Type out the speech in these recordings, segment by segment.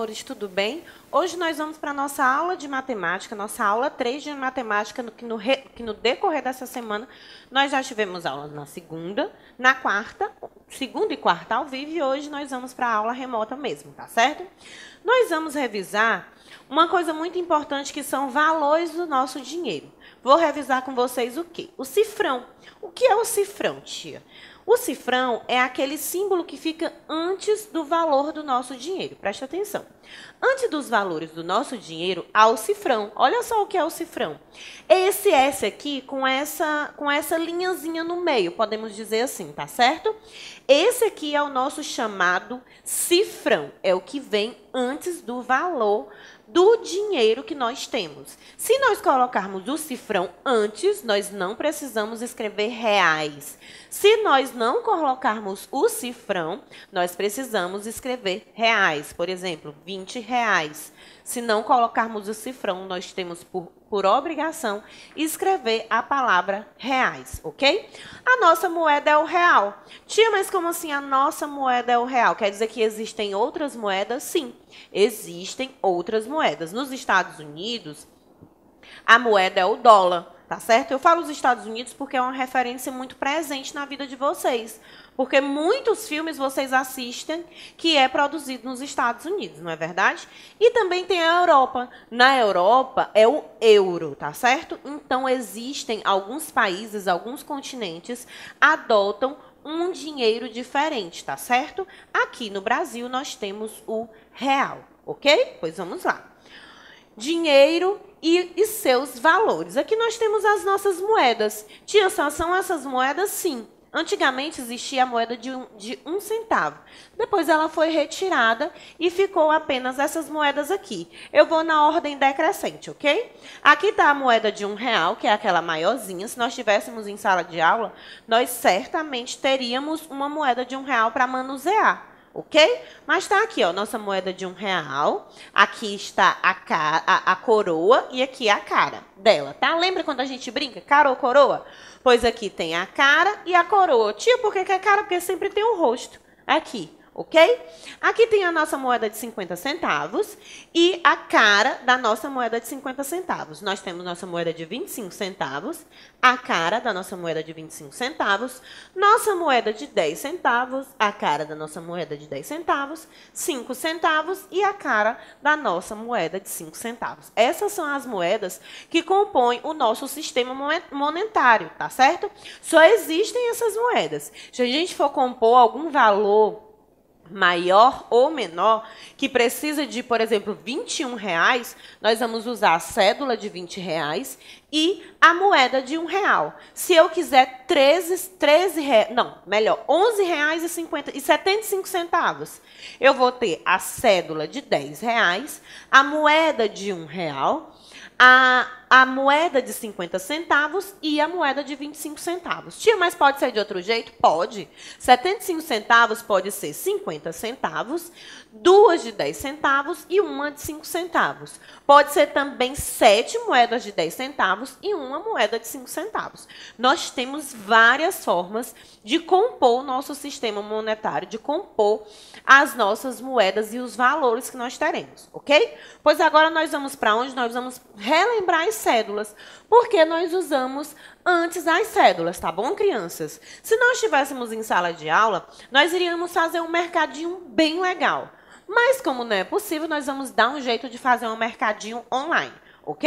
valores, tudo bem? Hoje nós vamos para a nossa aula de matemática, nossa aula 3 de matemática, que, no, que no decorrer dessa semana nós já tivemos aula na segunda, na quarta, segunda e quarta ao vivo, e hoje nós vamos para a aula remota mesmo, tá certo? Nós vamos revisar uma coisa muito importante que são valores do nosso dinheiro. Vou revisar com vocês o quê? O cifrão. O que é o cifrão, tia? O cifrão é aquele símbolo que fica antes do valor do nosso dinheiro. Preste atenção. Antes dos valores do nosso dinheiro, há o cifrão. Olha só o que é o cifrão. É esse S aqui com essa, com essa linhazinha no meio, podemos dizer assim, tá certo? Esse aqui é o nosso chamado cifrão. É o que vem antes do valor do dinheiro que nós temos. Se nós colocarmos o cifrão antes, nós não precisamos escrever reais. Se nós não colocarmos o cifrão, nós precisamos escrever reais. Por exemplo, 20 reais. Se não colocarmos o cifrão, nós temos por, por obrigação escrever a palavra reais, ok? A nossa moeda é o real. Tia, mas como assim a nossa moeda é o real? Quer dizer que existem outras moedas? Sim, existem outras moedas. Nos Estados Unidos, a moeda é o dólar tá certo? Eu falo os Estados Unidos porque é uma referência muito presente na vida de vocês, porque muitos filmes vocês assistem que é produzido nos Estados Unidos, não é verdade? E também tem a Europa. Na Europa é o euro, tá certo? Então existem alguns países, alguns continentes adotam um dinheiro diferente, tá certo? Aqui no Brasil nós temos o real, ok? Pois vamos lá. Dinheiro e, e seus valores. Aqui nós temos as nossas moedas. Tia, só são essas moedas? Sim. Antigamente existia a moeda de um, de um, centavo. Depois ela foi retirada e ficou apenas essas moedas aqui. Eu vou na ordem decrescente, ok? Aqui está a moeda de um real, que é aquela maiorzinha. Se nós estivéssemos em sala de aula, nós certamente teríamos uma moeda de um real para manusear ok? Mas está aqui, ó, nossa moeda de um real. Aqui está a, a, a, coroa e aqui é a cara dela, tá? Lembra quando a gente brinca? Cara ou coroa? Pois aqui tem a cara e a coroa. Tia, por que, que é cara? Porque sempre tem o um rosto. Aqui ok? Aqui tem a nossa moeda de 50 centavos e a cara da nossa moeda de 50 centavos. Nós temos nossa moeda de 25 centavos, a cara da nossa moeda de 25 centavos, nossa moeda de 10 centavos, a cara da nossa moeda de 10 centavos, 5 centavos e a cara da nossa moeda de 5 centavos. Essas são as moedas que compõem o nosso sistema monetário, tá certo? Só existem essas moedas. Se a gente for compor algum valor maior ou menor, que precisa de, por exemplo, 21 reais, nós vamos usar a cédula de 20 reais e a moeda de um real. Se eu quiser 13, 13 reais, não, melhor, 11 reais e, 50, e 75 centavos, eu vou ter a cédula de 10 reais, a moeda de um real, a a moeda de 50 centavos e a moeda de 25 centavos. Tia, mas pode ser de outro jeito? Pode. 75 centavos pode ser 50 centavos, duas de 10 centavos e uma de 5 centavos. Pode ser também sete moedas de 10 centavos e uma moeda de 5 centavos. Nós temos várias formas de compor o nosso sistema monetário, de compor as nossas moedas e os valores que nós teremos, ok? Pois agora nós vamos para onde? Nós vamos relembrar esse cédulas, porque nós usamos antes as cédulas, tá bom, crianças? Se nós estivéssemos em sala de aula, nós iríamos fazer um mercadinho bem legal. Mas como não é possível, nós vamos dar um jeito de fazer um mercadinho online ok?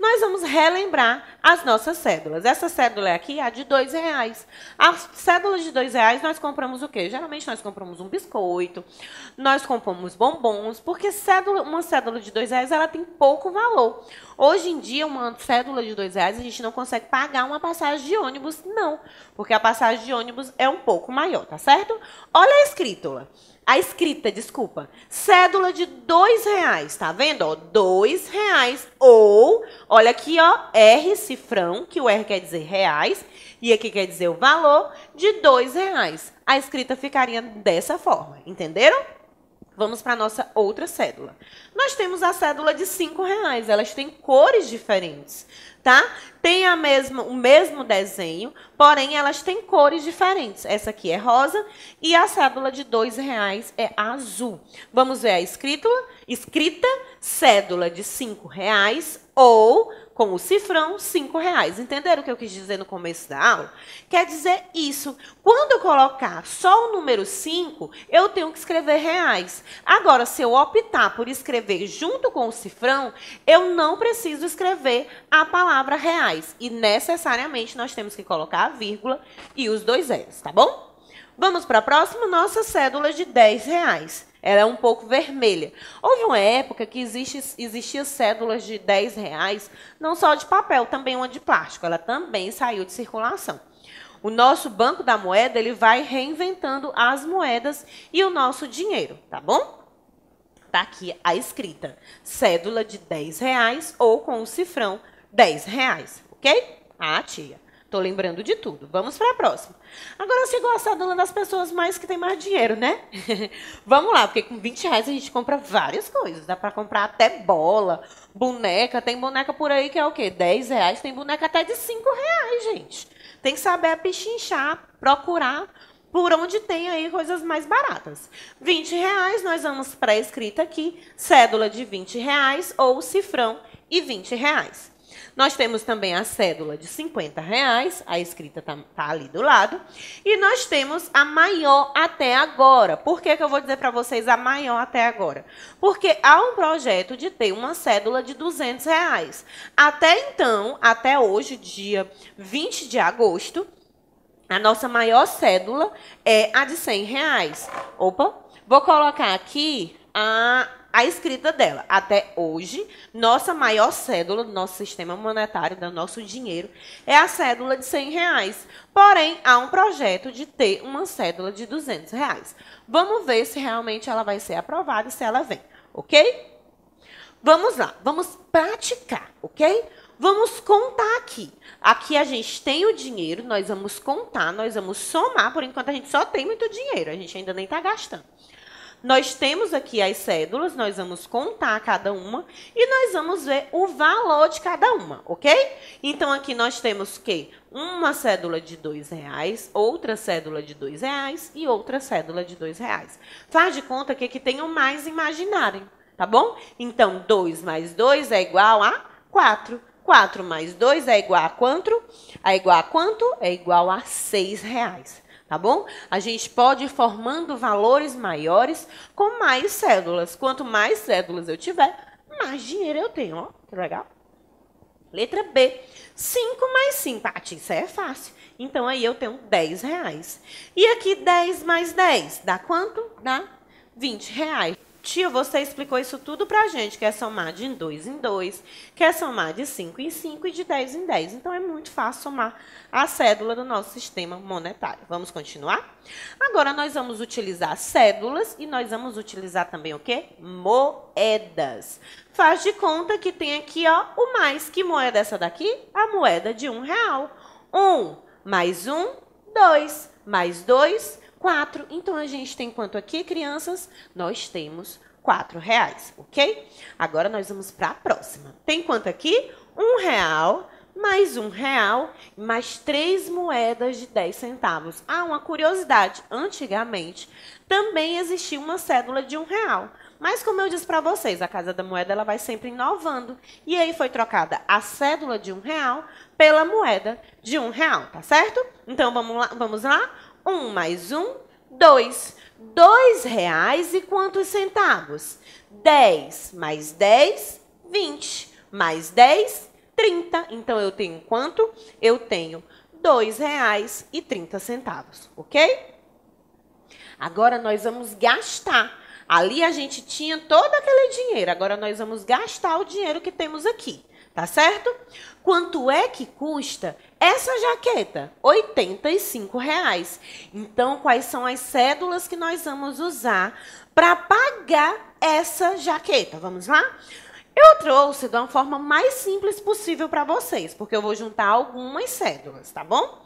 Nós vamos relembrar as nossas cédulas. Essa cédula aqui é a de R$ reais. A cédula de R$ reais nós compramos o quê? Geralmente nós compramos um biscoito, nós compramos bombons, porque cédula, uma cédula de R$ reais ela tem pouco valor. Hoje em dia, uma cédula de R$ reais a gente não consegue pagar uma passagem de ônibus, não, porque a passagem de ônibus é um pouco maior, tá certo? Olha a escritura. A escrita, desculpa. Cédula de dois reais, tá vendo? Ó, dois reais. Ou, olha aqui, ó, R cifrão, que o R quer dizer reais, e aqui quer dizer o valor de dois reais. A escrita ficaria dessa forma, entenderam? Vamos para a nossa outra cédula. Nós temos a cédula de cinco reais. Elas têm cores diferentes, tá? Tem a mesma, o mesmo desenho, porém elas têm cores diferentes. Essa aqui é rosa e a cédula de dois reais é azul. Vamos ver a escrita, escrita cédula de cinco reais ou com o cifrão, cinco reais. Entenderam o que eu quis dizer no começo da aula? Quer dizer isso. Quando eu colocar só o número 5, eu tenho que escrever reais. Agora, se eu optar por escrever junto com o cifrão, eu não preciso escrever a palavra reais. E necessariamente nós temos que colocar a vírgula e os dois zeros, tá bom? Vamos para a próxima, nossa cédula de 10 reais era um pouco vermelha. Houve uma época que existe, existia cédulas de 10 reais, não só de papel, também uma de plástico. Ela também saiu de circulação. O nosso banco da moeda ele vai reinventando as moedas e o nosso dinheiro, tá bom? Tá aqui a escrita, cédula de 10 reais ou com o cifrão 10 reais, ok? Ah, tia. Tô lembrando de tudo. Vamos para a próxima. Agora, chegou a cédula das pessoas mais que tem mais dinheiro, né? Vamos lá, porque com 20 reais a gente compra várias coisas. Dá para comprar até bola, boneca. Tem boneca por aí que é o quê? 10 reais. Tem boneca até de 5 reais, gente. Tem que saber pichinchar, procurar por onde tem aí coisas mais baratas. 20 reais, nós vamos para a escrita aqui, cédula de 20 reais ou cifrão e 20 reais. Nós temos também a cédula de 50 reais, a escrita está tá ali do lado. E nós temos a maior até agora. Por que, que eu vou dizer para vocês a maior até agora? Porque há um projeto de ter uma cédula de 200 reais. Até então, até hoje, dia 20 de agosto, a nossa maior cédula é a de 100 reais. Opa, vou colocar aqui a a escrita dela. Até hoje, nossa maior cédula do nosso sistema monetário, do nosso dinheiro, é a cédula de 100 reais. Porém, há um projeto de ter uma cédula de 200 reais. Vamos ver se realmente ela vai ser aprovada e se ela vem, ok? Vamos lá, vamos praticar, ok? Vamos contar aqui. Aqui a gente tem o dinheiro, nós vamos contar, nós vamos somar. Por enquanto a gente só tem muito dinheiro, a gente ainda nem está gastando. Nós temos aqui as cédulas, nós vamos contar cada uma e nós vamos ver o valor de cada uma, ok? Então, aqui nós temos que uma cédula de dois reais, outra cédula de dois reais e outra cédula de dois reais. Faz de conta que aqui tem o mais imaginário, tá bom? Então, 2 mais 2 é igual a 4. 4 mais 2 é igual a quanto? É igual a quanto? É igual a 6 reais tá bom? A gente pode ir formando valores maiores com mais cédulas. Quanto mais cédulas eu tiver, mais dinheiro eu tenho, ó, que legal. Letra B, 5 mais 5, ah, isso aí é fácil. Então, aí eu tenho 10 reais. E aqui, 10 mais 10, dá quanto? Dá 20 reais. Tio, você explicou isso tudo pra gente, que é somar de 2 em 2, que é somar de 5 em 5 e de 10 em 10. Então, é muito fácil somar a cédula do nosso sistema monetário. Vamos continuar? Agora, nós vamos utilizar cédulas e nós vamos utilizar também o quê? Moedas. Faz de conta que tem aqui, ó, o mais. Que moeda é essa daqui? A moeda de um real. Um mais um, 2. Mais 2, 4. Então, a gente tem quanto aqui, crianças? Nós temos 4 reais, ok? Agora, nós vamos para a próxima. Tem quanto aqui? 1 real mais um real, mais três moedas de 10 centavos. Ah, uma curiosidade, antigamente também existia uma cédula de um real. Mas como eu disse para vocês, a Casa da Moeda ela vai sempre inovando. E aí foi trocada a cédula de um real pela moeda de um real, tá certo? Então vamos lá, vamos lá? Um mais um, dois. Dois reais e quantos centavos? Dez mais dez, vinte. Mais dez, trinta. Então, eu tenho quanto? Eu tenho dois reais e trinta centavos, ok? Agora, nós vamos gastar. Ali a gente tinha todo aquele dinheiro. Agora, nós vamos gastar o dinheiro que temos aqui tá certo? Quanto é que custa essa jaqueta? R$ reais. Então, quais são as cédulas que nós vamos usar para pagar essa jaqueta? Vamos lá? Eu trouxe da forma mais simples possível para vocês, porque eu vou juntar algumas cédulas, tá bom?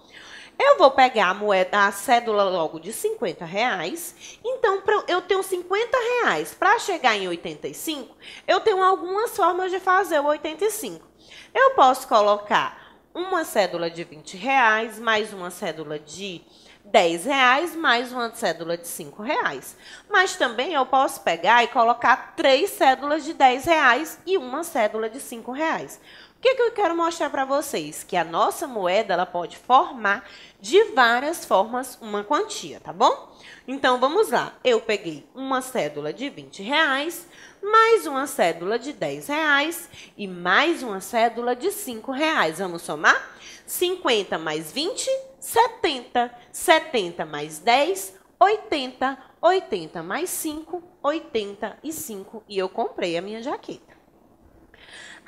Eu vou pegar a moeda, a cédula logo de 50 reais. Então, eu tenho 50 reais. Para chegar em 85, eu tenho algumas formas de fazer o 85. Eu posso colocar uma cédula de 20 reais, mais uma cédula de 10 reais, mais uma cédula de 5 reais. Mas também eu posso pegar e colocar três cédulas de 10 reais e uma cédula de 5 reais. O que, é que eu quero mostrar para vocês? Que a nossa moeda ela pode formar de várias formas uma quantia, tá bom? Então, vamos lá. Eu peguei uma cédula de 20 reais, mais uma cédula de 10 reais e mais uma cédula de 5 reais. Vamos somar? 50 mais 20, 70. 70 mais 10, 80. 80 mais 5, 85. E eu comprei a minha jaqueta.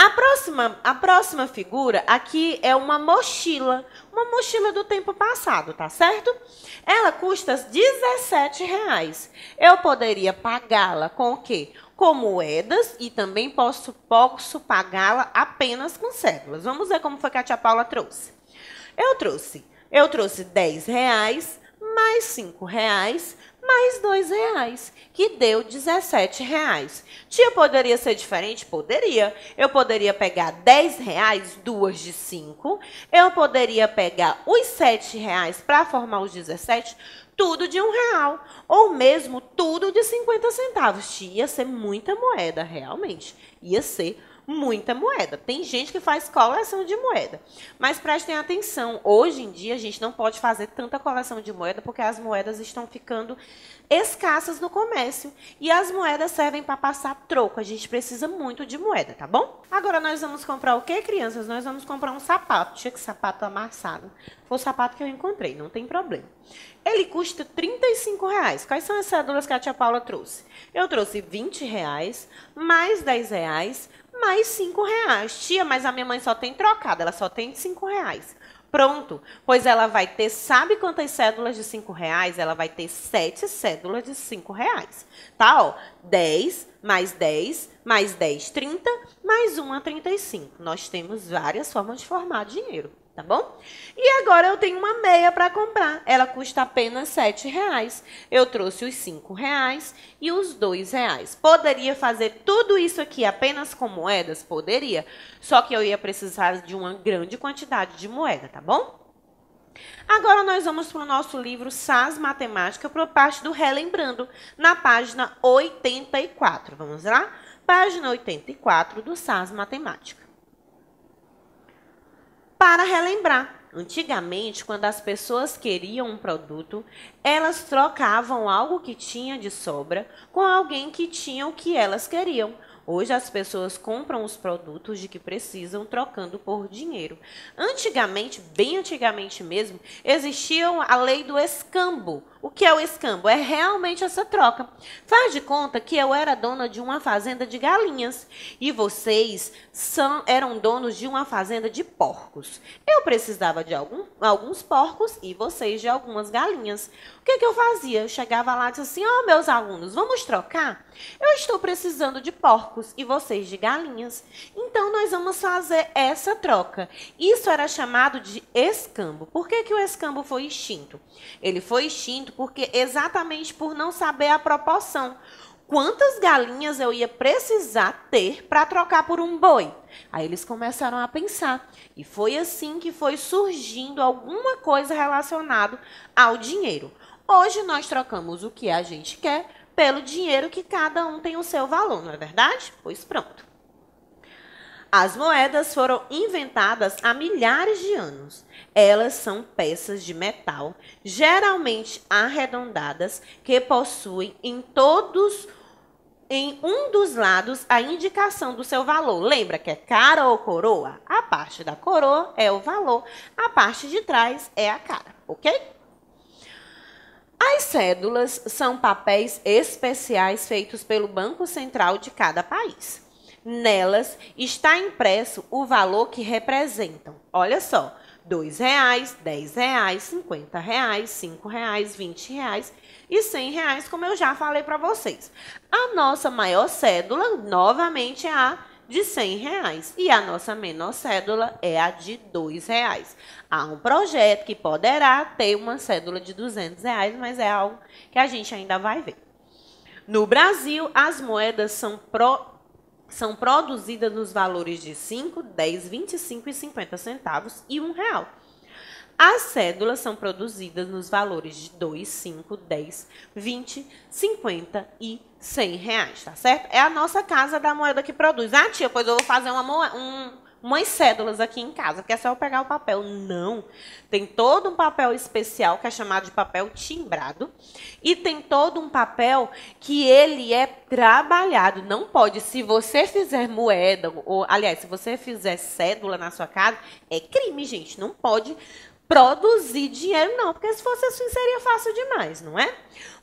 A próxima, a próxima figura aqui é uma mochila, uma mochila do tempo passado, tá certo? Ela custa 17 reais. Eu poderia pagá-la com o quê? Com moedas e também posso, posso pagá-la apenas com cédulas. Vamos ver como foi que a tia Paula trouxe. Eu trouxe, eu trouxe 10 reais, mais 5 reais, mais dois reais, que deu 17 reais. Tia, poderia ser diferente? Poderia. Eu poderia pegar 10 reais, duas de 5. Eu poderia pegar os 7 reais para formar os 17, tudo de um real. Ou mesmo tudo de 50 centavos. Tia, ia ser muita moeda, realmente. Ia ser muita moeda. Tem gente que faz coleção de moeda. Mas prestem atenção, hoje em dia a gente não pode fazer tanta coleção de moeda porque as moedas estão ficando escassas no comércio e as moedas servem para passar troco. A gente precisa muito de moeda, tá bom? Agora nós vamos comprar o que, crianças? Nós vamos comprar um sapato. Tinha que sapato amassado. Foi o sapato que eu encontrei, não tem problema. Ele custa 35 reais. Quais são as cédulas que a tia Paula trouxe? Eu trouxe 20 reais, mais 10 reais, mais cinco reais. Tia, mas a minha mãe só tem trocado, ela só tem cinco reais. Pronto, pois ela vai ter, sabe quantas cédulas de cinco reais? Ela vai ter sete cédulas de cinco reais. Tá, ó, 10 mais 10 mais 10, 30, mais 1 e 35. Nós temos várias formas de formar dinheiro tá bom? E agora eu tenho uma meia para comprar. Ela custa apenas sete reais. Eu trouxe os cinco reais e os dois reais. Poderia fazer tudo isso aqui apenas com moedas? Poderia. Só que eu ia precisar de uma grande quantidade de moeda, tá bom? Agora nós vamos para o nosso livro SAS Matemática, para a parte do Relembrando, na página 84. Vamos lá? Página 84 do SAS Matemática para relembrar. Antigamente, quando as pessoas queriam um produto, elas trocavam algo que tinha de sobra com alguém que tinha o que elas queriam. Hoje as pessoas compram os produtos de que precisam trocando por dinheiro. Antigamente, bem antigamente mesmo, existia a lei do escambo o que é o escambo? É realmente essa troca. Faz de conta que eu era dona de uma fazenda de galinhas e vocês são, eram donos de uma fazenda de porcos. Eu precisava de algum, alguns porcos e vocês de algumas galinhas. O que, é que eu fazia? Eu chegava lá e disse assim: Ó, oh, meus alunos, vamos trocar? Eu estou precisando de porcos e vocês de galinhas. Então nós vamos fazer essa troca. Isso era chamado de escambo. Por que, que o escambo foi extinto? Ele foi extinto muito, porque exatamente por não saber a proporção. Quantas galinhas eu ia precisar ter para trocar por um boi? Aí eles começaram a pensar. E foi assim que foi surgindo alguma coisa relacionada ao dinheiro. Hoje nós trocamos o que a gente quer pelo dinheiro que cada um tem o seu valor, não é verdade? Pois pronto. As moedas foram inventadas há milhares de anos. Elas são peças de metal, geralmente arredondadas, que possuem em todos em um dos lados a indicação do seu valor. Lembra que é cara ou coroa? A parte da coroa é o valor, a parte de trás é a cara, ok? As cédulas são papéis especiais feitos pelo Banco Central de cada país. Nelas está impresso o valor que representam. Olha só, R$ reais, R$ reais, R$ reais, R$ reais, R$ reais e R$ reais, como eu já falei para vocês. A nossa maior cédula, novamente, é a de R$ reais e a nossa menor cédula é a de R$ reais. Há um projeto que poderá ter uma cédula de R$ reais, mas é algo que a gente ainda vai ver. No Brasil, as moedas são pro são produzidas nos valores de 5, 10, 25 e 50 centavos e um real. As cédulas são produzidas nos valores de 2, 5, 10, 20, 50 e 100 reais, tá certo? É a nossa casa da moeda que produz. Ah, tia, pois eu vou fazer uma moeda, um, umas cédulas aqui em casa, que é só eu pegar o papel. Não. Tem todo um papel especial que é chamado de papel timbrado e tem todo um papel que ele é trabalhado. Não pode, se você fizer moeda, ou aliás, se você fizer cédula na sua casa, é crime, gente. Não pode produzir dinheiro, não, porque se fosse assim seria fácil demais, não é?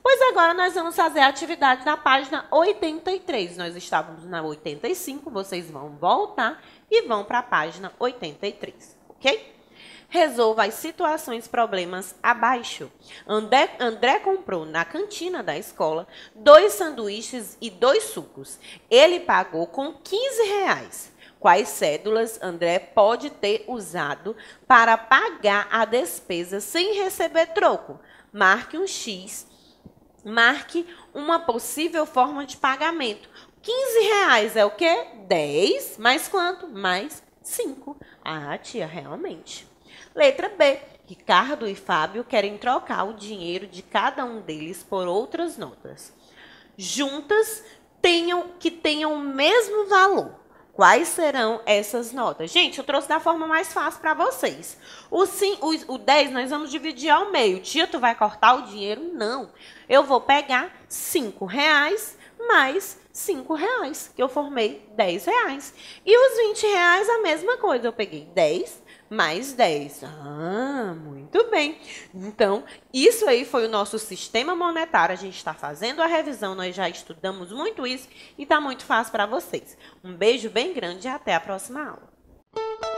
Pois agora nós vamos fazer a atividade da página 83. Nós estávamos na 85, vocês vão voltar e vão para a página 83, ok? Resolva as situações problemas abaixo. André, André, comprou na cantina da escola dois sanduíches e dois sucos. Ele pagou com 15 reais. Quais cédulas André pode ter usado para pagar a despesa sem receber troco? Marque um X. Marque uma possível forma de pagamento 15 reais é o quê? 10 mais quanto? Mais 5. Ah, tia, realmente. Letra B. Ricardo e Fábio querem trocar o dinheiro de cada um deles por outras notas. Juntas, tenham que tenham o mesmo valor. Quais serão essas notas? Gente, eu trouxe da forma mais fácil para vocês. O, sim, o, o 10 nós vamos dividir ao meio. Tia, tu vai cortar o dinheiro? Não. Eu vou pegar 5 reais mais 5 reais, que eu formei 10 reais. E os 20 reais, a mesma coisa, eu peguei 10 mais 10. Ah, muito bem. Então, isso aí foi o nosso sistema monetário. A gente está fazendo a revisão, nós já estudamos muito isso e está muito fácil para vocês. Um beijo bem grande e até a próxima aula.